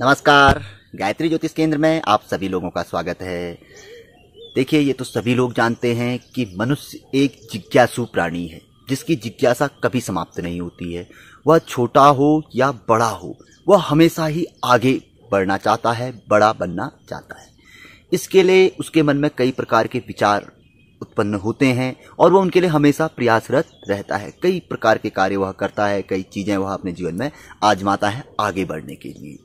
नमस्कार गायत्री ज्योतिष केंद्र में आप सभी लोगों का स्वागत है देखिए ये तो सभी लोग जानते हैं कि मनुष्य एक जिज्ञासु प्राणी है जिसकी जिज्ञासा कभी समाप्त नहीं होती है वह छोटा हो या बड़ा हो वह हमेशा ही आगे बढ़ना चाहता है बड़ा बनना चाहता है इसके लिए उसके मन में कई प्रकार के विचार उत्पन्न होते हैं और वह उनके लिए हमेशा प्रयासरत रहता है कई प्रकार के कार्य वह करता है कई चीज़ें वह अपने जीवन में आजमाता है आगे बढ़ने के लिए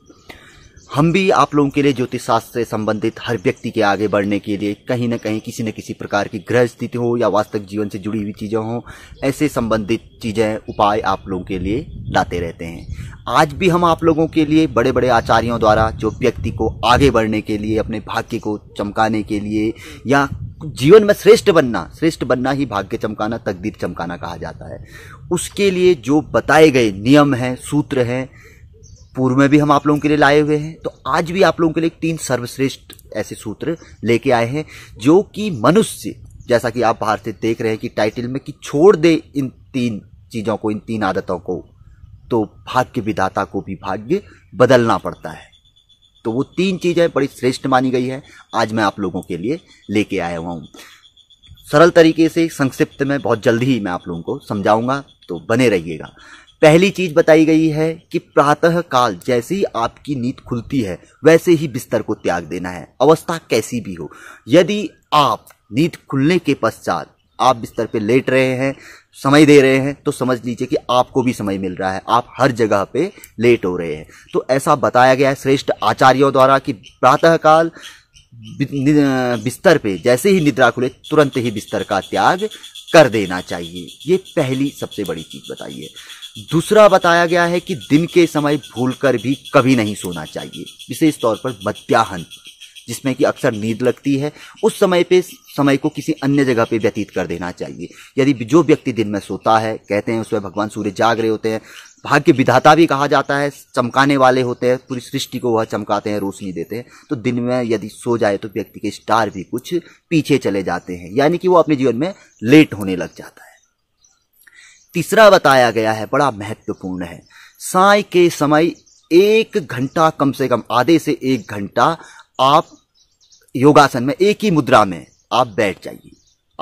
हम भी आप लोगों के लिए ज्योतिष शास्त्र से संबंधित हर व्यक्ति के आगे बढ़ने के लिए कहीं ना कहीं किसी न किसी प्रकार की ग्रह स्थिति हो या वास्तविक जीवन से जुड़ी हुई चीज़ें हों ऐसे संबंधित चीज़ें उपाय आप लोगों के लिए लाते रहते हैं आज भी हम आप लोगों के लिए बड़े बड़े आचार्यों द्वारा जो व्यक्ति को आगे बढ़ने के लिए अपने भाग्य को चमकाने के लिए या जीवन में श्रेष्ठ बनना श्रेष्ठ बनना ही भाग्य चमकाना तकदीर चमकाना कहा जाता है उसके लिए जो बताए गए नियम हैं सूत्र हैं पूर्व में भी हम आप लोगों के लिए लाए हुए हैं तो आज भी आप लोगों के लिए तीन सर्वश्रेष्ठ ऐसे सूत्र लेके आए हैं जो कि मनुष्य जैसा कि आप बाहर से देख रहे हैं कि टाइटल में कि छोड़ दे इन तीन चीज़ों को इन तीन आदतों को तो भाग्य विदाता को भी भाग्य बदलना पड़ता है तो वो तीन चीज़ें बड़ी श्रेष्ठ मानी गई है आज मैं आप लोगों के लिए लेके आया हुआ हूँ सरल तरीके से संक्षिप्त में बहुत जल्दी ही मैं आप लोगों को समझाऊंगा तो बने रहिएगा पहली चीज बताई गई है कि प्रातः काल जैसे ही आपकी नींद खुलती है वैसे ही बिस्तर को त्याग देना है अवस्था कैसी भी हो यदि आप नींद खुलने के पश्चात आप बिस्तर पे लेट रहे हैं समय दे रहे हैं तो समझ लीजिए कि आपको भी समय मिल रहा है आप हर जगह पे लेट हो रहे हैं तो ऐसा बताया गया है श्रेष्ठ आचार्यों द्वारा कि प्रातःकाल बिस्तर पे जैसे ही निद्रा खुले तुरंत ही बिस्तर का त्याग कर देना चाहिए ये पहली सबसे बड़ी चीज बताइए दूसरा बताया गया है कि दिन के समय भूलकर भी कभी नहीं सोना चाहिए विशेष तौर पर मध्याहन जिसमें कि अक्सर नींद लगती है उस समय पे समय को किसी अन्य जगह पे व्यतीत कर देना चाहिए यदि जो व्यक्ति दिन में सोता है कहते हैं उसमें भगवान सूर्य जाग रहे होते हैं भाग्य विधाता भी कहा जाता है चमकाने वाले होते हैं पूरी सृष्टि को वह चमकाते हैं रोशनी देते हैं तो दिन में यदि सो जाए तो व्यक्ति के स्टार भी कुछ पीछे चले जाते हैं यानी कि वो अपने जीवन में लेट होने लग जाता है तीसरा बताया गया है बड़ा महत्वपूर्ण है साय के समय एक घंटा कम से कम आधे से एक घंटा आप योगासन में एक ही मुद्रा में आप बैठ जाइए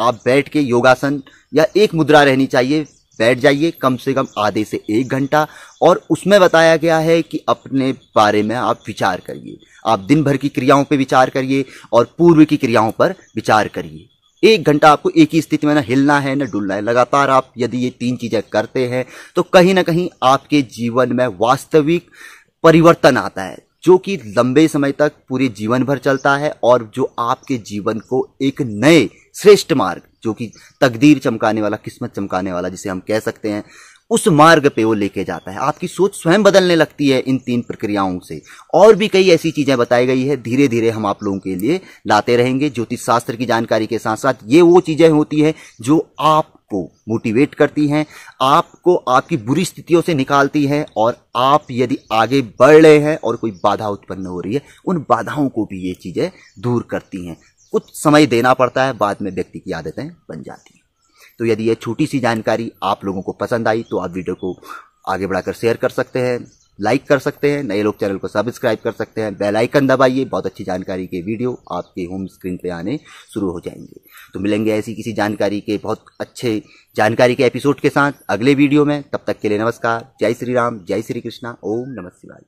आप बैठ के योगासन या एक मुद्रा रहनी चाहिए बैठ जाइए कम से कम आधे से एक घंटा और उसमें बताया गया है कि अपने बारे में आप विचार करिए आप दिन भर की क्रियाओं पर विचार करिए और पूर्व की क्रियाओं पर विचार करिए एक घंटा आपको एक ही स्थिति में ना हिलना है ना डुलना है लगातार आप यदि ये तीन चीज़ें करते हैं तो कहीं ना कहीं आपके जीवन में वास्तविक परिवर्तन आता है जो कि लंबे समय तक पूरे जीवन भर चलता है और जो आपके जीवन को एक नए श्रेष्ठ मार्ग जो कि तकदीर चमकाने वाला किस्मत चमकाने वाला जिसे हम कह सकते हैं उस मार्ग पे वो लेके जाता है आपकी सोच स्वयं बदलने लगती है इन तीन प्रक्रियाओं से और भी कई ऐसी चीजें बताई गई है धीरे धीरे हम आप लोगों के लिए लाते रहेंगे ज्योतिष शास्त्र की जानकारी के साथ साथ ये वो चीजें होती है जो आपको मोटिवेट करती हैं आपको आपकी बुरी स्थितियों से निकालती है और आप यदि आगे बढ़ रहे हैं और कोई बाधा उत्पन्न हो रही है उन बाधाओं को भी ये चीजें दूर करती हैं कुछ समय देना पड़ता है बाद में व्यक्ति की आदतें बन जाती हैं तो यदि यह छोटी सी जानकारी आप लोगों को पसंद आई तो आप वीडियो को आगे बढ़ाकर शेयर कर सकते हैं लाइक कर सकते हैं नए लोग चैनल को सब्सक्राइब कर सकते हैं बेल आइकन दबाइए बहुत अच्छी जानकारी के वीडियो आपके होम स्क्रीन पे आने शुरू हो जाएंगे तो मिलेंगे ऐसी किसी जानकारी के बहुत अच्छे जानकारी के एपिसोड के साथ अगले वीडियो में तब तक के लिए नमस्कार जय श्री राम जय श्री कृष्णा ओम नमः